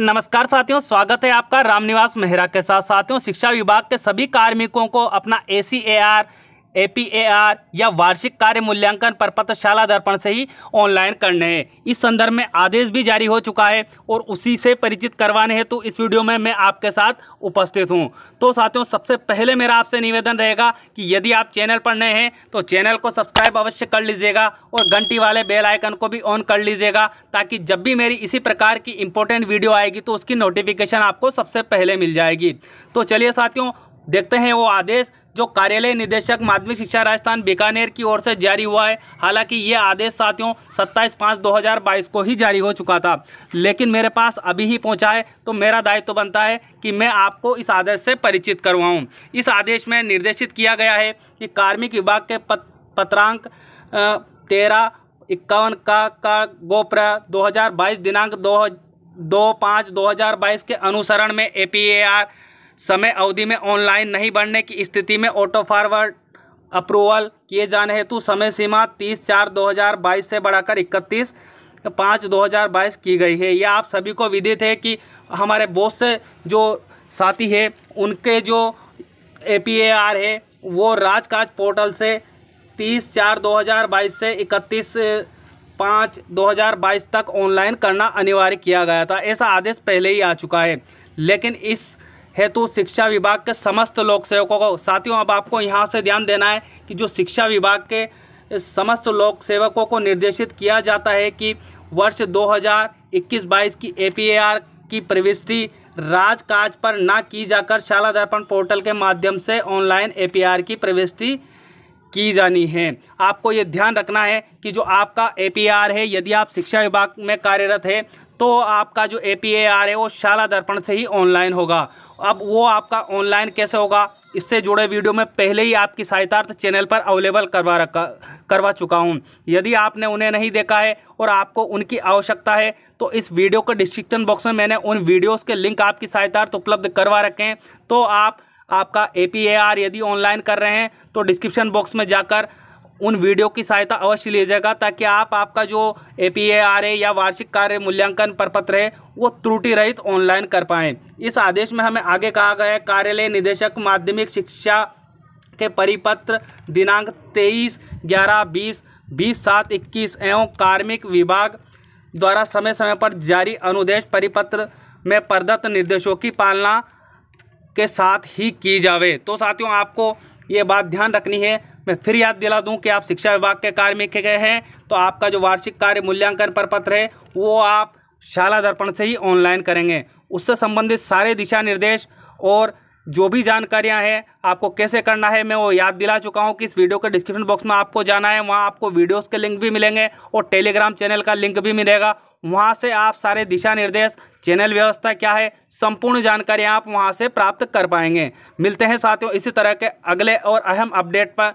नमस्कार साथियों स्वागत है आपका रामनिवास मेहरा के साथ साथियों शिक्षा विभाग के सभी कार्मिकों को अपना ए सी ए आर एपीएआर या वार्षिक कार्य मूल्यांकन प्रपत्र शाला दर्पण से ही ऑनलाइन करने हैं इस संदर्भ में आदेश भी जारी हो चुका है और उसी से परिचित करवाने हैं तो इस वीडियो में मैं आपके साथ उपस्थित हूं तो साथियों सबसे पहले मेरा आपसे निवेदन रहेगा कि यदि आप चैनल पर नए हैं तो चैनल को सब्सक्राइब अवश्य कर लीजिएगा और घंटी वाले बेल आइकन को भी ऑन कर लीजिएगा ताकि जब भी मेरी इसी प्रकार की इंपॉर्टेंट वीडियो आएगी तो उसकी नोटिफिकेशन आपको सबसे पहले मिल जाएगी तो चलिए साथियों देखते हैं वो आदेश जो कार्यालय निदेशक माध्यमिक शिक्षा राजस्थान बीकानेर की ओर से जारी हुआ है हालांकि ये आदेश साथियों सत्ताईस पाँच दो को ही जारी हो चुका था लेकिन मेरे पास अभी ही पहुँचा है तो मेरा दायित्व तो बनता है कि मैं आपको इस आदेश से परिचित करवाऊँ इस आदेश में निर्देशित किया गया है कि कार्मिक विभाग के पत, पत्रांक तेरह इक्यावन का का गोप्र 2022 दिनांक दो दो पाँच दो हज़ार बाईस के अनुसरण में ए पी ए आर समय अवधि में ऑनलाइन नहीं बढ़ने की स्थिति में ऑटो फॉरवर्ड अप्रूवल किए जाने हेतु समय सीमा 30 चार 2022 से बढ़ाकर 31 पाँच 2022 की गई है यह आप सभी को विदित है कि हमारे बॉस से जो साथी है उनके जो ए पी ए आर है वो राजकाज पोर्टल से 30 चार 2022 से 31 पाँच 2022 तक ऑनलाइन करना अनिवार्य किया गया था ऐसा आदेश पहले ही आ चुका है लेकिन इस हेतु तो शिक्षा विभाग के समस्त लोक सेवकों को साथियों अब आपको यहाँ से ध्यान देना है कि जो शिक्षा विभाग के समस्त लोक सेवकों को निर्देशित किया जाता है कि वर्ष 2021-22 की एपीआर की प्रविष्टि राजकाज पर ना की जाकर शाला दर्पण पोर्टल के माध्यम से ऑनलाइन एपीआर की प्रविष्टि की जानी है आपको ये ध्यान रखना है कि जो आपका एपीआर है यदि आप शिक्षा विभाग में कार्यरत है तो आपका जो ए पी ए आर है वो शाला दर्पण से ही ऑनलाइन होगा अब वो आपका ऑनलाइन कैसे होगा इससे जुड़े वीडियो में पहले ही आपकी सहायतार्थ चैनल पर अवेलेबल करवा रखा करवा चुका हूँ यदि आपने उन्हें नहीं देखा है और आपको उनकी आवश्यकता है तो इस वीडियो के डिस्क्रिप्शन बॉक्स में मैंने उन वीडियोस के लिंक आपकी सहायतार्थ उपलब्ध करवा रखे हैं तो आप आपका ए यदि ऑनलाइन कर रहे हैं तो डिस्क्रिप्शन बॉक्स में जाकर उन वीडियो की सहायता अवश्य लीजिएगा ताकि आप आपका जो A P A R A या वार्षिक कार्य मूल्यांकन परपत्र है वो त्रुटि रहित ऑनलाइन कर पाएँ इस आदेश में हमें आगे कहा गया है कार्यालय निदेशक माध्यमिक शिक्षा के परिपत्र दिनांक तेईस ग्यारह बीस बीस सात इक्कीस एवं कार्मिक विभाग द्वारा समय समय पर जारी अनुदेश परिपत्र में प्रदत्त निर्देशों की पालना के साथ ही की जावे तो साथियों आपको ये बात ध्यान रखनी है मैं फिर याद दिला दूं कि आप शिक्षा विभाग के कार्य में गए हैं तो आपका जो वार्षिक कार्य मूल्यांकन परपत्र है वो आप शाला दर्पण से ही ऑनलाइन करेंगे उससे संबंधित सारे दिशा निर्देश और जो भी जानकारियां हैं आपको कैसे करना है मैं वो याद दिला चुका हूं कि इस वीडियो के डिस्क्रिप्शन बॉक्स में आपको जाना है वहां आपको वीडियोस के लिंक भी मिलेंगे और टेलीग्राम चैनल का लिंक भी मिलेगा वहां से आप सारे दिशा निर्देश चैनल व्यवस्था क्या है संपूर्ण जानकारी आप वहां से प्राप्त कर पाएंगे मिलते हैं साथियों इसी तरह के अगले और अहम अपडेट पर